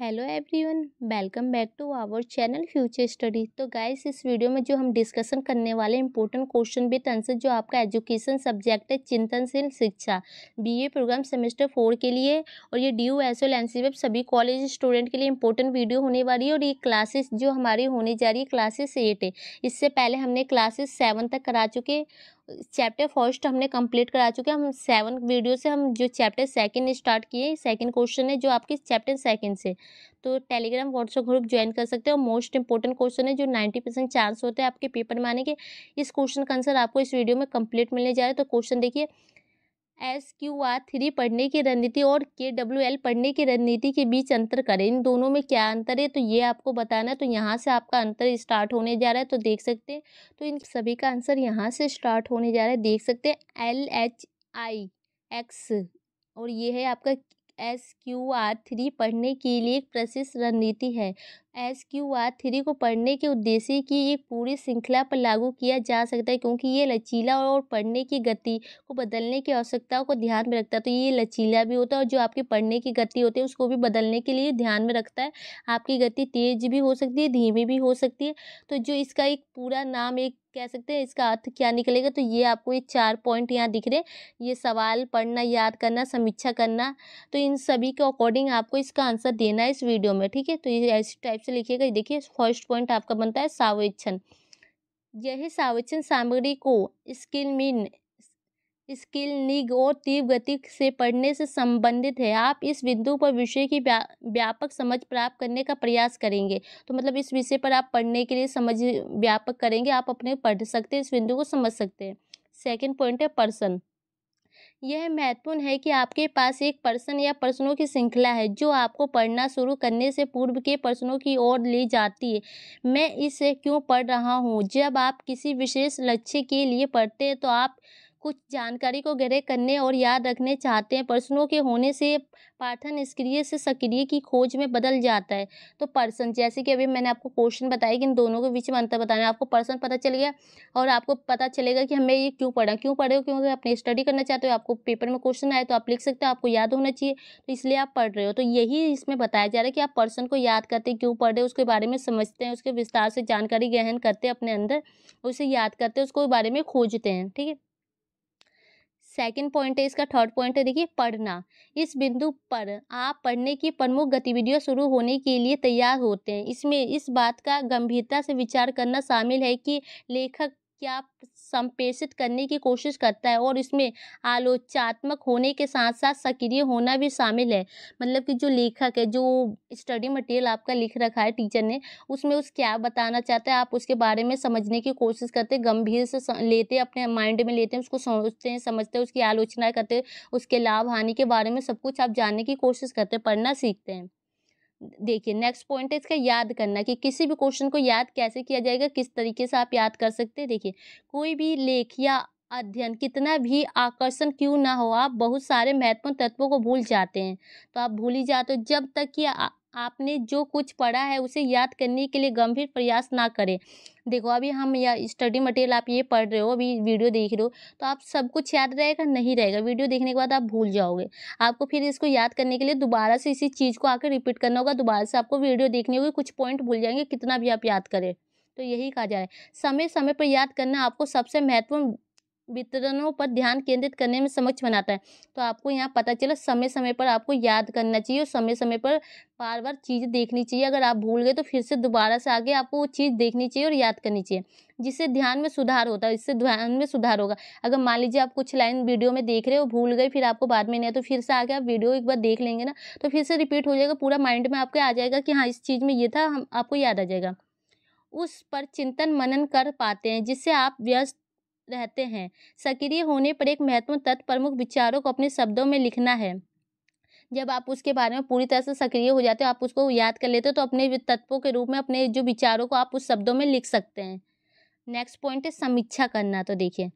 hello everyone welcome back to our channel future study तो guys इस video में जो हम डिस्कशन करने वाले इंपॉर्टेंट क्वेश्चन बेट आंसर जो आपका एजुकेशन सब्जेक्ट है चिंतनशील शिक्षा बीए प्रोग्राम सेमेस्टर फोर के लिए और ये D U S L N सभी कॉलेज स्टूडेंट के लिए इंपॉर्टेंट वीडियो होने वाली है और ये क्लासेस जो हमारी होने जा रही है क्लासेस एट है इससे पहले हमने क्लासेस सेवन तक करा चुके चैप्टर फर्स्ट हमने कंप्लीट करा चुके हैं हम सेवन वीडियो से हम जो चैप्टर सेकंड स्टार्ट किए सेकंड क्वेश्चन है जो आपके चैप्टर सेकंड से तो टेलीग्राम व्हाट्सएप ग्रुप ज्वाइन कर सकते हैं और मोस्ट इंपॉर्टेंट क्वेश्चन है जो नाइन्टी परसेंट चांस होते हैं आपके पेपर में आने के इस क्वेश्चन का आंसर आपको इस वीडियो में कंप्लीट मिलने जा रहा है तो क्वेश्चन देखिए एस क्यू आर थ्री पढ़ने की रणनीति और के डब्ल्यू एल पढ़ने की रणनीति के बीच अंतर करें इन दोनों में क्या अंतर है तो ये आपको बताना है तो यहाँ से आपका अंतर स्टार्ट होने जा रहा है तो देख सकते हैं तो इन सभी का आंसर यहाँ से स्टार्ट होने जा रहा है देख सकते हैं एल एच आई एक्स और ये है आपका एस क्यू आर थ्री पढ़ने के लिए एक प्रशिक्ष रणनीति है एस क्यू आर थ्री को पढ़ने के उद्देश्य की एक पूरी श्रृंखला पर लागू किया जा सकता है क्योंकि ये लचीला और पढ़ने की गति को बदलने की आवश्यकताओं को ध्यान में रखता है तो ये लचीला भी होता है और जो आपकी पढ़ने की गति होती है उसको भी बदलने के लिए ध्यान में रखता है आपकी गति तेज भी हो सकती है धीमी भी हो सकती है तो जो इसका एक पूरा नाम एक कह सकते हैं इसका अर्थ क्या निकलेगा तो ये आपको ये चार पॉइंट यहाँ दिख रहे ये सवाल पढ़ना याद करना समीक्षा करना तो इन सभी के अकॉर्डिंग आपको इसका आंसर देना है इस वीडियो में ठीक है तो ये ऐसे टाइप से लिखिएगा देखिए फर्स्ट पॉइंट आपका बनता है सावेक्षण यह सावेक्षण सामग्री को स्किल मीन स्किल निग और तीव्र गति से पढ़ने से संबंधित है आप इस बिंदु पर विषय की व्या व्यापक समझ प्राप्त करने का प्रयास करेंगे तो मतलब इस विषय पर आप पढ़ने के लिए समझ व्यापक करेंगे आप अपने पढ़ सकते हैं इस बिंदु को समझ सकते हैं सेकंड पॉइंट है पर्सन यह महत्वपूर्ण है कि आपके पास एक पर्सन या पर्सनों की श्रृंखला है जो आपको पढ़ना शुरू करने से पूर्व के पर्सनों की ओर ले जाती है मैं इसे क्यों पढ़ रहा हूँ जब आप किसी विशेष लक्ष्य के लिए पढ़ते हैं तो आप कुछ जानकारी को ग्रह करने और याद रखने चाहते हैं प्रश्नों के होने से पाठन निष्क्रिय से सक्रिय की खोज में बदल जाता है तो पर्सन जैसे कि अभी मैंने आपको क्वेश्चन बताया कि इन दोनों के बीच में अंतर बताना है आपको पर्सन पता चल गया और आपको पता चलेगा कि हमें ये क्यों पढ़ा क्यों पढ़े हो क्योंकि आपने स्टडी करना चाहते हो आपको पेपर में क्वेश्चन आए तो आप लिख सकते हो आपको याद होना चाहिए तो इसलिए आप पढ़ रहे हो तो यही इसमें बताया जा रहा है कि आप पर्सन को याद करते क्यों पढ़ रहे हो उसके बारे में समझते हैं उसके विस्तार से जानकारी ग्रहण करते हैं अपने अंदर उसे याद करते हैं उसको बारे में खोजते हैं ठीक है सेकंड पॉइंट है इसका थर्ड पॉइंट है देखिए पढ़ना इस बिंदु पर आप पढ़ने की प्रमुख गतिविधियां शुरू होने के लिए तैयार होते हैं इसमें इस बात का गंभीरता से विचार करना शामिल है कि लेखक क्या संप्रेषित करने की कोशिश करता है और इसमें आलोचात्मक होने के साथ साथ सक्रिय होना भी शामिल है मतलब कि जो लेखक है जो स्टडी मटेरियल आपका लिख रखा है टीचर ने उसमें उस क्या बताना चाहता है आप उसके बारे में समझने की कोशिश करते हैं गंभीर से लेते अपने माइंड में लेते हैं उसको सोचते हैं समझते हैं उसकी आलोचना करते उसके लाभ हानि के बारे में सब कुछ आप जानने की कोशिश करते हैं पढ़ना सीखते हैं देखिए नेक्स्ट पॉइंट है इसका याद करना कि किसी भी क्वेश्चन को याद कैसे किया जाएगा किस तरीके से आप याद कर सकते हैं देखिए कोई भी लेख या अध्ययन कितना भी आकर्षण क्यों ना हो आप बहुत सारे महत्वपूर्ण तत्वों को भूल जाते हैं तो आप भूल ही जाते हो जब तक कि आपने जो कुछ पढ़ा है उसे याद करने के लिए गंभीर प्रयास ना करें देखो अभी हम या स्टडी मटेरियल आप ये पढ़ रहे हो अभी वीडियो देख रहे हो तो आप सब कुछ याद रहेगा नहीं रहेगा वीडियो देखने के बाद आप भूल जाओगे आपको फिर इसको याद करने के लिए दोबारा से इसी चीज़ को आकर रिपीट करना होगा दोबारा से आपको वीडियो देखनी होगी कुछ पॉइंट भूल जाएंगे कितना भी आप याद करें तो यही कहा जा रहा है समय समय पर याद करना आपको सबसे महत्वपूर्ण वितरणों पर ध्यान केंद्रित करने में समक्ष बनाता है तो आपको यहाँ पता चला समय समय पर आपको याद करना चाहिए और समय समय पर बार बार चीज़ें देखनी चाहिए अगर आप भूल गए तो फिर से दोबारा से आगे आपको वो चीज़ देखनी चाहिए और याद करनी चाहिए जिससे ध्यान में सुधार होता है इससे ध्यान में सुधार होगा अगर मान लीजिए आप कुछ लाइन वीडियो में देख रहे हो भूल गए फिर आपको बाद में नहीं तो फिर से आगे आप वीडियो एक बार देख लेंगे ना तो फिर से रिपीट हो जाएगा पूरा माइंड में आपके आ जाएगा कि हाँ इस चीज़ में ये था हम आपको याद आ जाएगा उस पर चिंतन मनन कर पाते हैं जिससे आप व्यस्त रहते हैं सक्रिय होने पर एक महत्वपूर्ण तत्व प्रमुख विचारों को अपने शब्दों में लिखना है जब आप उसके बारे में पूरी तरह से सक्रिय हो जाते हो आप उसको याद कर लेते हो तो अपने तत्वों के रूप में अपने जो विचारों को आप उस शब्दों में लिख सकते हैं नेक्स्ट पॉइंट है समीक्षा करना तो देखिए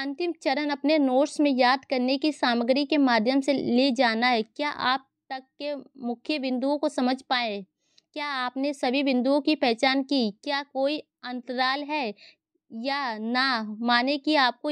अंतिम चरण अपने नोट्स में याद करने की सामग्री के माध्यम से ले जाना है क्या आप तक के मुख्य बिंदुओं को समझ पाए क्या आपने सभी बिंदुओं की पहचान की क्या कोई अंतराल है या ना माने कि आपको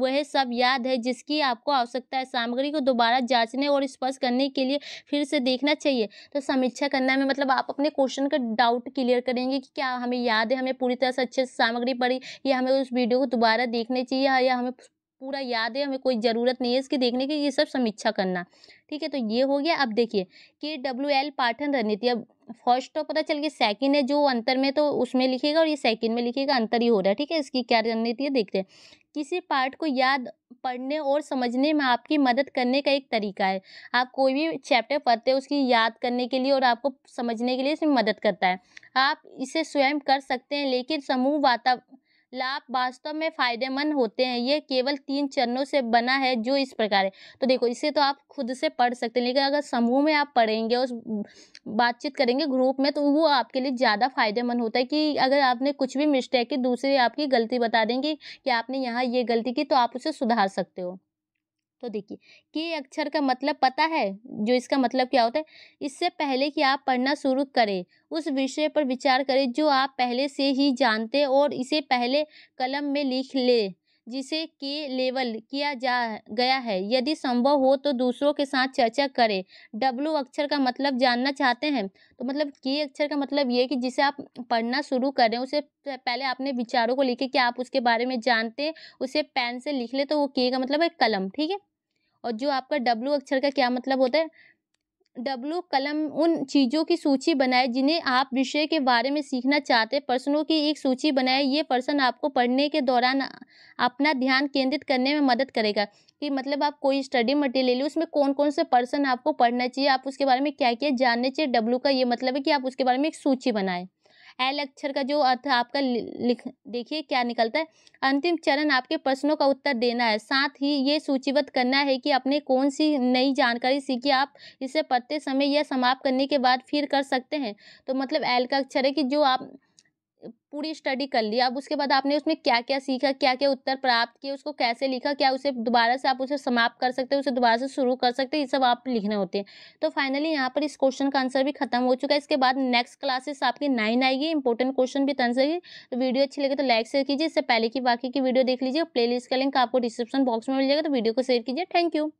वह सब याद है जिसकी आपको आवश्यकता है सामग्री को दोबारा जांचने और स्पर्श करने के लिए फिर से देखना चाहिए तो समीक्षा करना में मतलब आप अपने क्वेश्चन का डाउट क्लियर करेंगे कि क्या हमें याद है हमें पूरी तरह से अच्छे से सामग्री पड़ी या हमें उस वीडियो को दोबारा देखने चाहिए या हमें पूरा याद है हमें कोई ज़रूरत नहीं है इसकी देखने की ये सब समीक्षा करना ठीक है तो ये हो गया अब देखिए के डब्ल्यू एल पाठन रणनीति अब फर्स्ट तो पता चल गया सेकंड है जो अंतर में तो उसमें लिखेगा और ये सेकंड में लिखेगा अंतर ही हो रहा है ठीक है इसकी क्या रणनीति है देखते हैं किसी पार्ट को याद पढ़ने और समझने में आपकी मदद करने का एक तरीका है आप कोई भी चैप्टर पढ़ते हैं उसकी याद करने के लिए और आपको समझने के लिए इसमें मदद करता है आप इसे स्वयं कर सकते हैं लेकिन समूह वाता लाभ वास्तव में फ़ायदेमंद होते हैं ये केवल तीन चरणों से बना है जो इस प्रकार है तो देखो इसे तो आप खुद से पढ़ सकते हैं लेकिन अगर समूह में आप पढ़ेंगे उस बातचीत करेंगे ग्रुप में तो वो आपके लिए ज़्यादा फायदेमंद होता है कि अगर आपने कुछ भी मिस्टेक की दूसरी आपकी गलती बता देंगे कि आपने यहाँ ये गलती की तो आप उसे सुधार सकते हो तो देखिए के अक्षर का मतलब पता है जो इसका मतलब क्या होता है इससे पहले कि आप पढ़ना शुरू करें उस विषय पर विचार करें जो आप पहले से ही जानते और इसे पहले कलम में लिख ले जिसे के लेवल किया जा गया है यदि संभव हो तो दूसरों के साथ चर्चा करें डब्लू अक्षर का मतलब जानना चाहते हैं तो मतलब के अक्षर का मतलब ये कि जिसे आप पढ़ना शुरू करें उसे पहले आपने विचारों को लिखे कि आप उसके बारे में जानते हैं उसे पेन से लिख ले तो वो के का मतलब है कलम ठीक है और जो आपका डब्लू अक्षर का क्या मतलब होता है डब्लू कलम उन चीज़ों की सूची बनाए जिन्हें आप विषय के बारे में सीखना चाहते हैं प्रश्नों की एक सूची बनाए ये प्रश्न आपको पढ़ने के दौरान अपना ध्यान केंद्रित करने में मदद करेगा कि मतलब आप कोई स्टडी मटेरियल ले उसमें कौन कौन से पर्सन आपको पढ़ना चाहिए आप उसके बारे में क्या क्या जानने चाहिए डब्लू का ये मतलब है कि आप उसके बारे में एक सूची बनाएं एल अक्षर का जो अर्थ आपका लिख देखिए क्या निकलता है अंतिम चरण आपके प्रश्नों का उत्तर देना है साथ ही ये सूचीबद्ध करना है कि आपने कौन सी नई जानकारी सीखी आप इसे पढ़ते समय या समाप्त करने के बाद फिर कर सकते हैं तो मतलब एल का अक्षर है कि जो आप पूरी स्टडी कर ली अब उसके बाद आपने उसमें क्या क्या सीखा क्या क्या उत्तर प्राप्त किए उसको कैसे लिखा क्या उसे दोबारा से आप उसे समाप्त कर सकते हैं उसे दोबारा से शुरू कर सकते हैं ये सब आप लिखने होते हैं तो फाइनली यहाँ पर इस क्वेश्चन का आंसर भी खत्म हो चुका है इसके बाद नेक्स्ट क्लासेस आपकी नाइन आएगी इंपॉर्टेंट क्वेश्चन भी तंसर तो वीडियो अच्छी लगे तो लाइक शेयर कीजिए इससे पहले की बाकी की वीडियो देख लीजिए प्ले का लिंक आपको डिस्क्रिप्शन बॉक्स में मिल जाएगा तो वीडियो को शेयर कीजिए थैंक यू